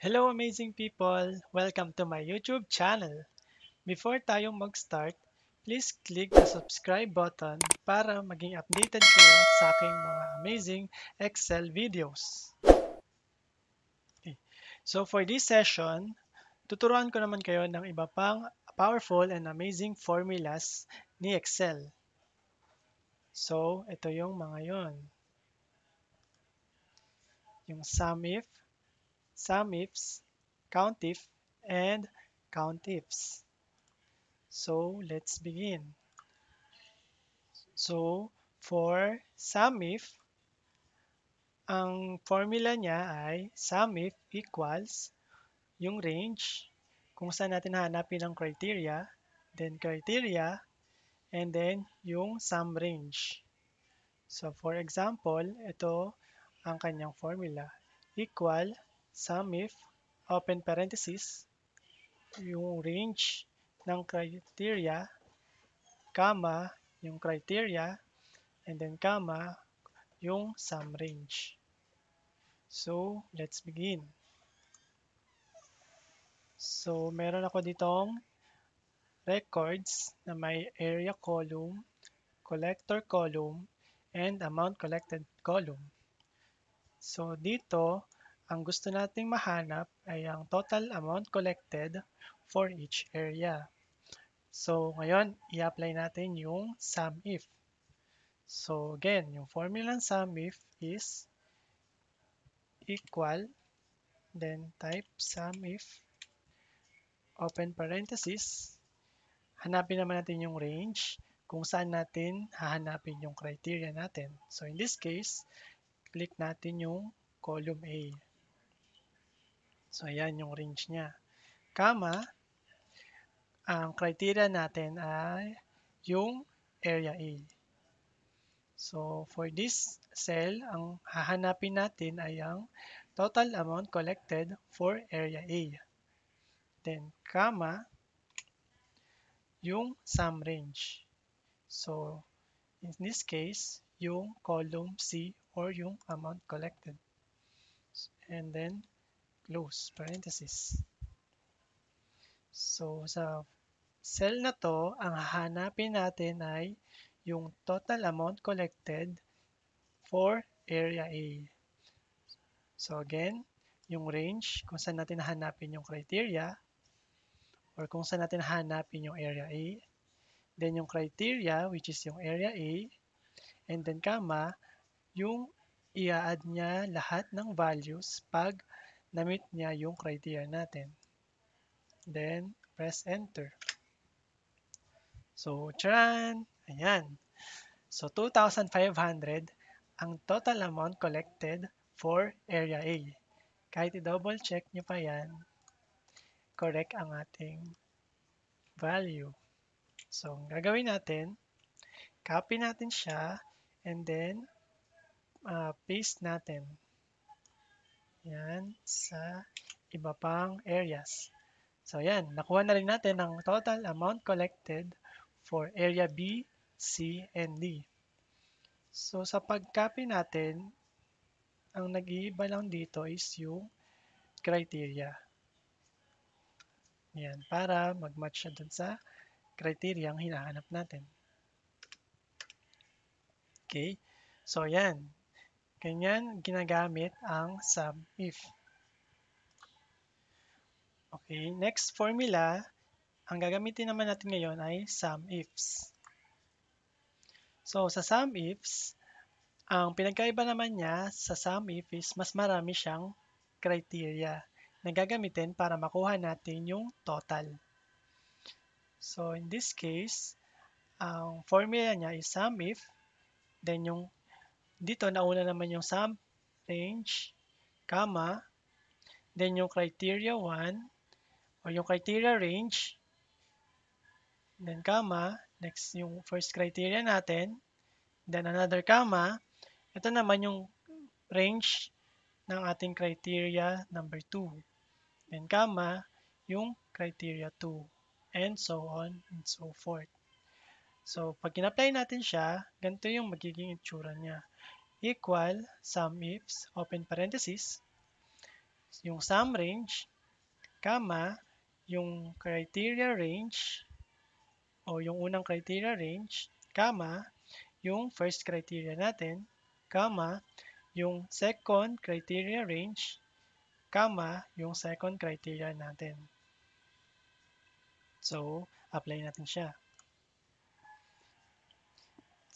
Hello amazing people! Welcome to my YouTube channel! Before tayong mag-start, please click the subscribe button para maging updated kayo sa aking mga amazing Excel videos. Okay. So for this session, tuturuan ko naman kayo ng iba pang powerful and amazing formulas ni Excel. So ito yung mga yon. Yung SUMIF, SUMIFs, COUNTIF, and COUNTIFs. So let's begin. So for SUMIF, ang formula niya ay SUMIF equals yung range kung saan natin hanapin ang criteria, then criteria, and then yung sum range. So for example, ito ang kanyang formula equal Sum if, open parenthesis, yung range ng criteria, comma, yung criteria, and then comma, yung sum range. So, let's begin. So, meron ako ditong records na may area column, collector column, and amount collected column. So, dito, ang gusto nating mahanap ay ang total amount collected for each area. So, ngayon, i-apply natin yung sum if. So, again, yung formula ng sum if is equal, then type sum if, open parenthesis, hanapin naman natin yung range kung saan natin hahanapin yung criteria natin. So, in this case, click natin yung column A. So, ayan yung range niya. Kama, ang criteria natin ay yung area A. So, for this cell, ang hahanapin natin ay ang total amount collected for area A. Then, kama, yung sum range. So, in this case, yung column C or yung amount collected. And then, close parenthesis. So, sa cell na to, ang hahanapin natin ay yung total amount collected for area A. So, again, yung range kung saan natin hahanapin yung criteria or kung saan natin hanapin yung area A. Then, yung criteria, which is yung area A. And then, comma, yung i-add niya lahat ng values pag na-meet niya yung criteria natin. Then, press enter. So, tcharan! Ayan. So, 2,500 ang total amount collected for area A. Kahit i-double check nyo pa yan, correct ang ating value. So, ang gagawin natin, copy natin siya, and then uh, paste natin. Yan, sa iba pang areas. So yan, nakuha na rin natin ang total amount collected for area B, C, and D. So sa pag-copy natin, ang nag-iiba lang dito is yung criteria. Yan, para mag-match na dun sa criteria ang hinahanap natin. Okay? So, yan. Ganyan ginagamit ang sub-if. Okay, next formula, ang gagamitin naman natin ngayon ay sum-ifs. So, sa sum-ifs, ang pinagkaiba naman niya sa sum-if is mas marami siyang criteria na gagamitin para makuha natin yung total. So, in this case, ang formula niya is sum-if, then yung dito, nauna naman yung sum range, comma, then yung criteria 1, or yung criteria range, then comma, next yung first criteria natin, then another comma, ito naman yung range ng ating criteria number 2, then comma, yung criteria 2, and so on and so forth. So, pag in-apply natin siya, ganito yung magiging itsura niya equal sum ifs, open parenthesis, yung sum range, comma yung criteria range, o yung unang criteria range, comma yung first criteria natin, comma yung second criteria range, comma yung second criteria natin. So, apply natin siya.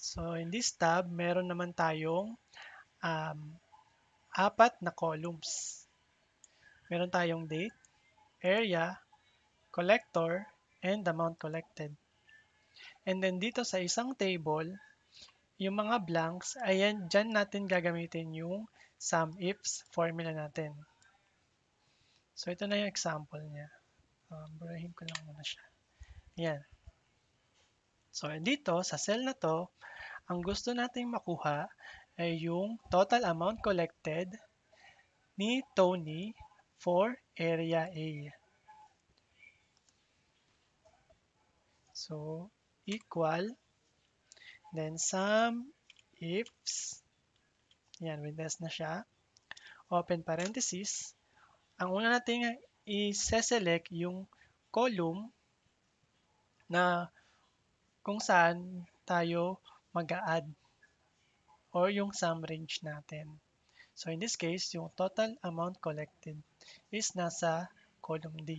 So, in this tab, meron naman tayong um, apat na columns. Meron tayong date, area, collector, and amount collected. And then dito sa isang table, yung mga blanks, ayan, dyan natin gagamitin yung sum ifs formula natin. So, ito na yung example niya. Um, burahin ko lang muna siya. Ayan. So, dito sa cell na to, ang gusto nating makuha ay yung total amount collected ni Tony for area A. So, equal, then sum ifs, yan, with this na siya, open parenthesis, ang una nating i-select yung column na kung saan tayo mag add or yung sum range natin. So in this case, yung total amount collected is nasa column D.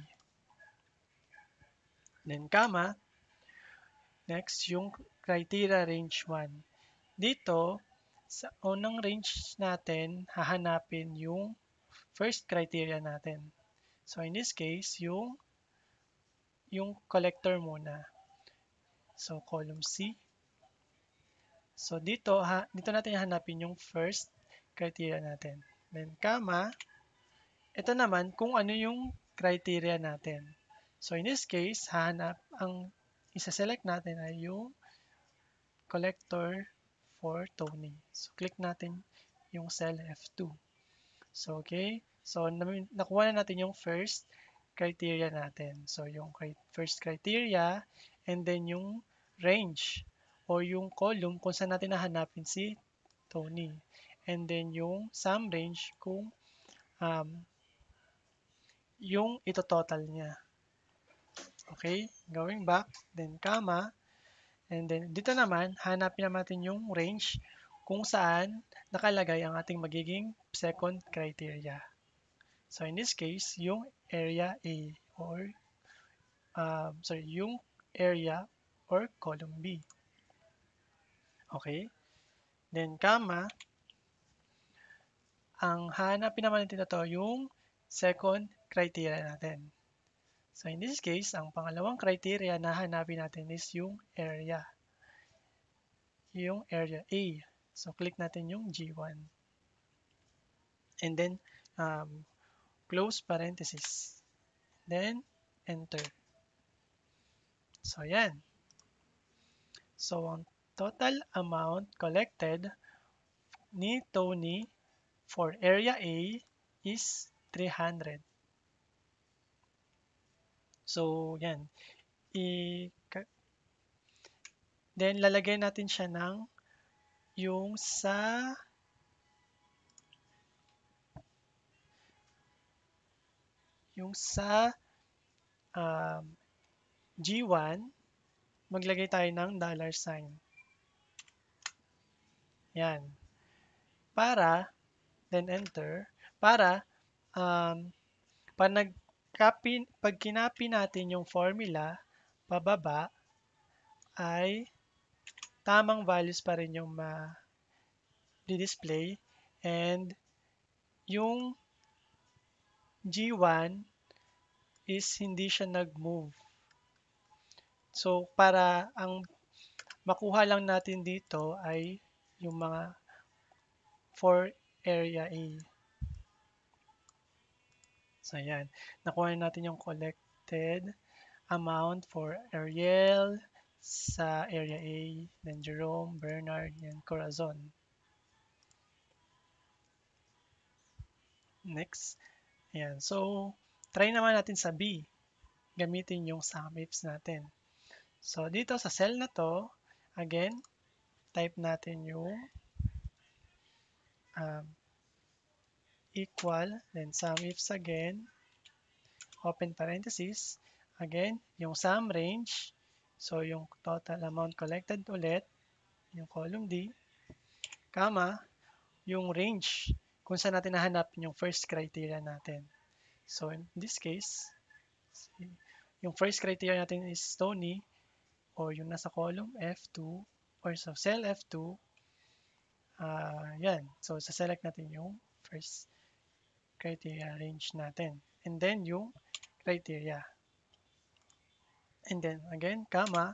Then comma, next yung criteria range 1. Dito, sa unang range natin, hahanapin yung first criteria natin. So in this case, yung yung collector muna. So, column C. So, dito, ha, dito natin hanapin yung first criteria natin. Then, comma, ito naman kung ano yung criteria natin. So, in this case, hanap, ang isa-select natin ay yung collector for Tony. So, click natin yung cell F2. So, okay. So, nakuha na natin yung first criteria natin. So, yung first criteria and then yung range or yung column kung saan natin nahanapin si Tony. And then yung sum range kung um, yung ito total niya. Okay, going back, then comma, and then dito naman, hanapin naman natin yung range kung saan nakalagay ang ating magiging second criteria. So in this case, yung area A or um, sorry, yung area or column B. Okay? Then, comma, ang hanapin naman natin ito yung second criteria natin. So, in this case, ang pangalawang criteria na hanapin natin is yung area. Yung area A. So, click natin yung G1. And then, um, close parenthesis. Then, enter. So, yan. So, ang total amount collected ni Tony for area A is 300. So, yan. I Then, lalagay natin siya ng yung sa yung sa um, G1 maglagay tayo ng dollar sign. Yan. Para, then enter, para um, pag, nag -copy, pag kinapi natin yung formula pababa ay tamang values pa rin yung ma di display and yung G1 is hindi siya nag-move. So, para ang makuha lang natin dito ay yung mga for area A. So, ayan. Nakuha natin yung collected amount for Ariel sa area A, then Jerome, Bernard, and Corazon. Next. Ayan. So, try naman natin sa B. Gamitin yung sum ifs natin. So, dito sa cell na to, again, type natin yung um, equal, then sum ifs again, open parenthesis, again, yung sum range, so yung total amount collected ulit, yung column D, comma, yung range kung saan natin nahanap yung first criteria natin. So in this case, yung first criteria natin is Tony, or yung nasa column F2 or sa cell F2, uh, ah, yan. So, select natin yung first criteria range natin. And then, yung criteria. And then, again, comma,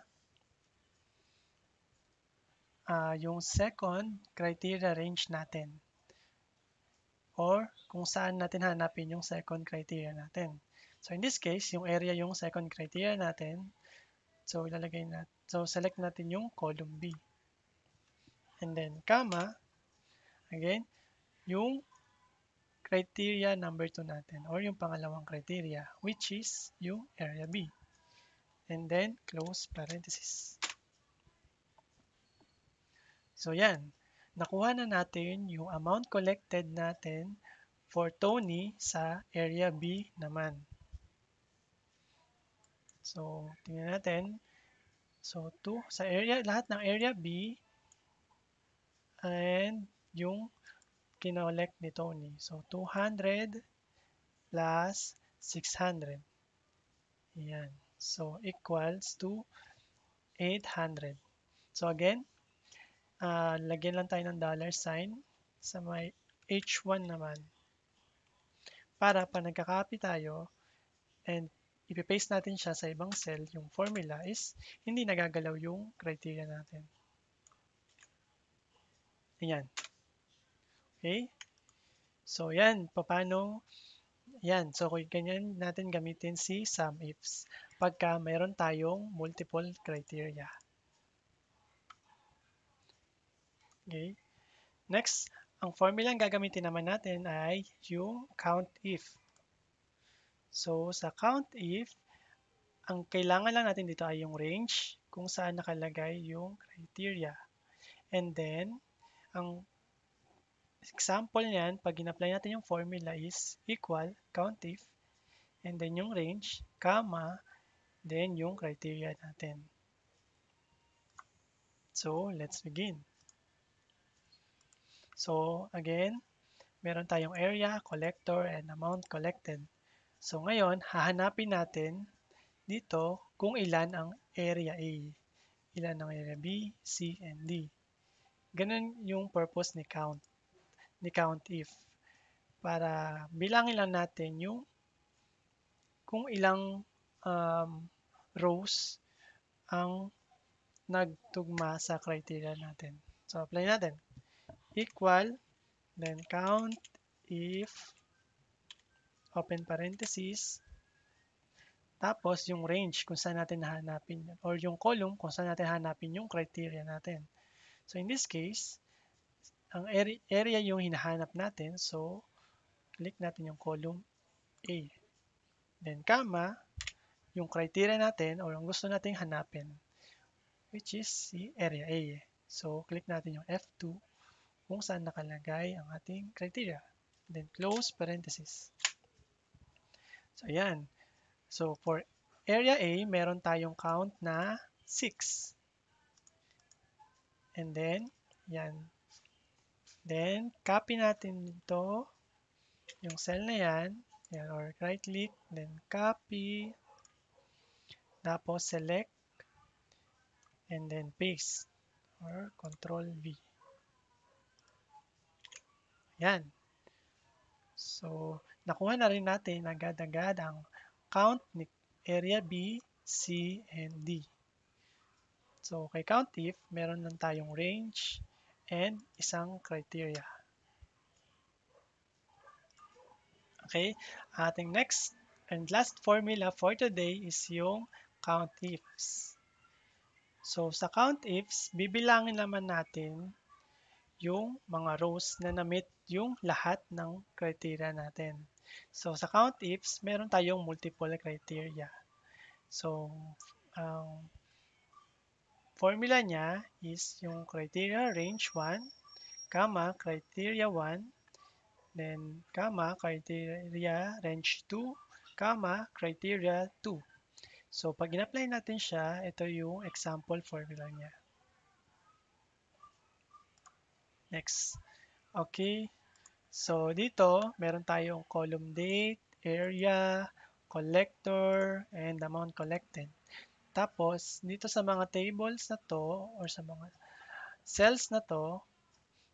uh, yung second criteria range natin. Or, kung saan natin hanapin yung second criteria natin. So, in this case, yung area yung second criteria natin. So, ilalagay natin. So, select natin yung column B. And then, comma, again, yung criteria number 2 natin or yung pangalawang criteria which is yung area B. And then, close parenthesis. So, yan. Nakuha na natin yung amount collected natin for Tony sa area B naman. So, tingnan natin. So, 2. Sa area, lahat ng area B and yung kinolect ni Tony. So, 200 plus 600. Ayan. So, equals to 800. So, again, uh, lagyan lang tayo ng dollar sign sa may H1 naman. Para pa nagka-copy tayo and ipipaste natin siya sa ibang cell, yung formula is hindi nagagalaw yung criteria natin. Ayan. Okay? So, yan. Paano? Yan. So, kung ganyan natin gamitin si SUMIFs pagka mayroon tayong multiple criteria. Okay? Next, ang formula ang gagamitin naman natin ay yung count if. So, sa count if, ang kailangan lang natin dito ay yung range kung saan nakalagay yung criteria. And then, ang example niyan, pag in-apply natin yung formula is equal, count if, and then yung range, comma, then yung criteria natin. So, let's begin. So, again, meron tayong area, collector, and amount collected. So ngayon, hahanapin natin dito kung ilan ang area A. Ilan ang area B, C, and D. Ganun yung purpose ni count, ni count if. Para bilangin lang natin yung kung ilang um, rows ang nagtugma sa criteria natin. So, apply natin. Equal, then count if open parenthesis, tapos yung range kung saan natin hahanapin yun, or yung column kung saan natin hahanapin yung criteria natin. So in this case, ang area yung hinahanap natin, so click natin yung column A. Then comma, yung criteria natin or ang gusto nating hanapin, which is si area A. So click natin yung F2 kung saan nakalagay ang ating criteria. Then close parenthesis. So, ayan. So, for area A, meron tayong count na 6. And then, yan. Then, copy natin ito, yung cell na yan. Yan, or right click, then copy. Tapos, select. And then, paste. Or, control V. Yan. So, Nakuha na rin natin agad-agad ang count ni area B, C, and D. So, kay count if, meron lang tayong range and isang criteria. Okay, ating next and last formula for today is yung count ifs. So, sa count ifs, bibilangin naman natin yung mga rows na na-meet yung lahat ng criteria natin. So, sa count ifs, meron tayong multiple criteria. So, ang um, formula niya is yung criteria range 1, comma, criteria 1, then comma, criteria range 2, comma, criteria 2. So, pag in-apply natin siya, ito yung example formula niya. Next. Okay. So, dito, meron tayong column date, area, collector, and amount collected. Tapos, dito sa mga tables na to, or sa mga cells na to,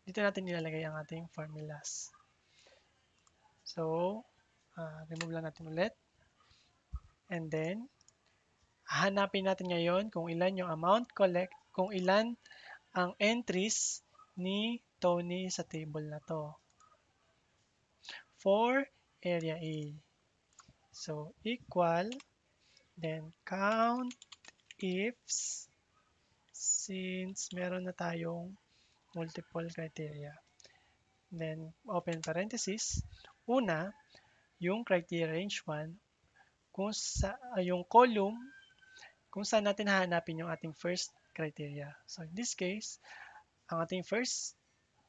dito natin nilalagay ang ating formulas. So, uh, remove lang natin ulit. And then, hanapin natin ngayon kung ilan yung amount collect, kung ilan ang entries ni Tony sa table na to for area A. So equal, then count ifs since meron na tayong multiple criteria. Then open parenthesis, una, yung criteria range 1 kung sa ah, yung column kung saan natin hahanapin yung ating first criteria. So in this case, ang ating first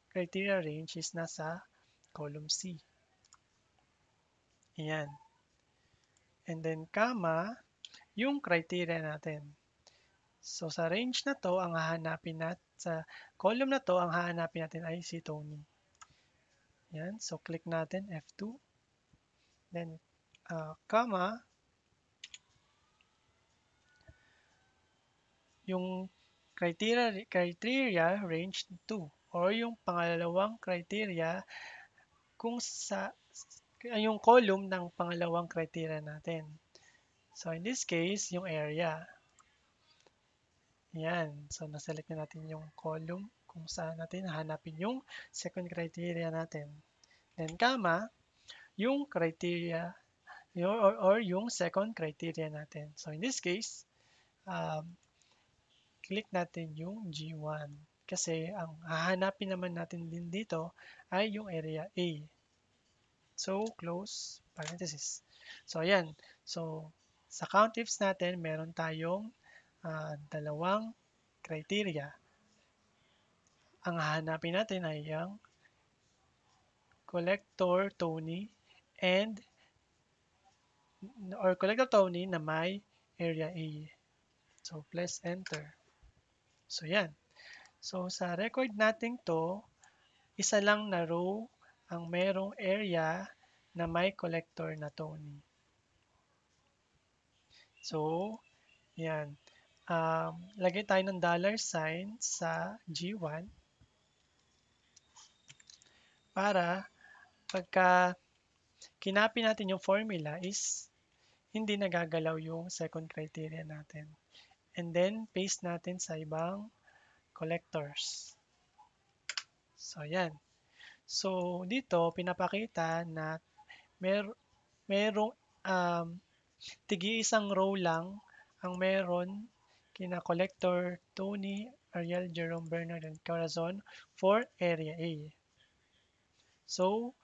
criteria range is nasa column C. Ayan. And then, comma, yung criteria natin. So, sa range na to, ang hahanapin natin, sa column na to, ang hahanapin natin ay si Tony. Ayan. So, click natin F2. Then, uh, ah, comma, yung criteria, criteria range 2 or yung pangalawang criteria kung sa Ah, yung column ng pangalawang criteria natin. So, in this case, yung area. Yan. So, naselect na natin yung column kung saan natin hahanapin yung second criteria natin. Then, comma, yung criteria yung, or, or yung second criteria natin. So, in this case, um, click natin yung G1 kasi ang hahanapin naman natin din dito ay yung area A. So, close parenthesis. So, ayan. So, sa count ifs natin, meron tayong uh, dalawang criteria. Ang hahanapin natin ay yung collector Tony and or collector Tony na may area A. So, press enter. So, yan. So, sa record natin to, isa lang na row ang merong area na may collector na Tony. So, yan. Um, lagay tayo ng dollar sign sa G1 para pagka kinapi natin yung formula is hindi nagagalaw yung second criteria natin. And then, paste natin sa ibang collectors. So, yan. So, dito, pinapakita na mer merong um, tigi-isang row lang ang meron kina Collector Tony, Ariel, Jerome, Bernard, and Corazon for Area A. So,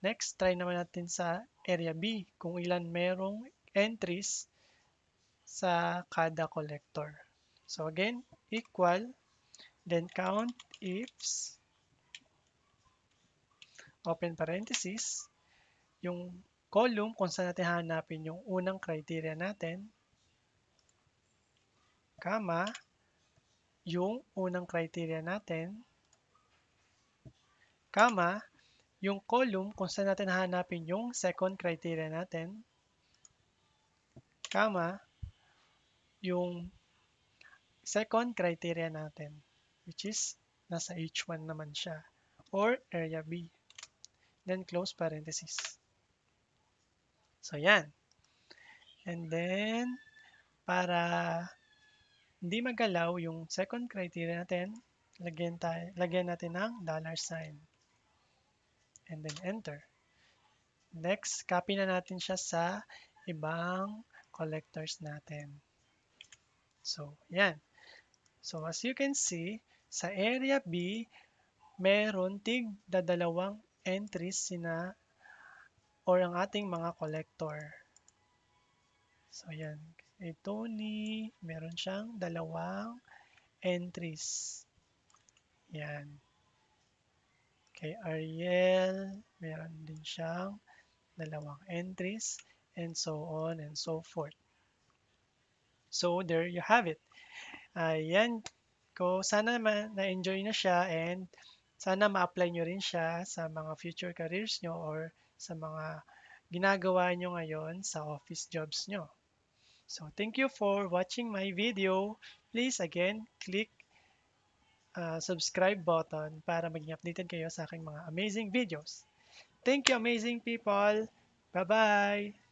next, try naman natin sa Area B kung ilan merong entries sa kada collector. So, again, equal, then count ifs, open parenthesis, yung column kung saan natin hahanapin yung unang criteria natin, kama, yung unang criteria natin, kama, yung column kung saan natin hahanapin yung second criteria natin, kama, yung second criteria natin, which is nasa H1 naman siya, or area B then close parenthesis. So, yan. And then, para hindi magalaw yung second criteria natin, lagyan, tayo, lagyan natin ng dollar sign. And then, enter. Next, copy na natin siya sa ibang collectors natin. So, yan. So, as you can see, sa area B, meron tig dalawang entries sina or ang ating mga collector. So, yan. Si Tony, meron siyang dalawang entries. Yan. Kay Ariel, meron din siyang dalawang entries and so on and so forth. So, there you have it. Ayan ko. Sana na-enjoy na siya and sana ma-apply nyo rin siya sa mga future careers nyo or sa mga ginagawa nyo ngayon sa office jobs nyo. So, thank you for watching my video. Please, again, click uh, subscribe button para maging updated kayo sa aking mga amazing videos. Thank you, amazing people! Bye-bye!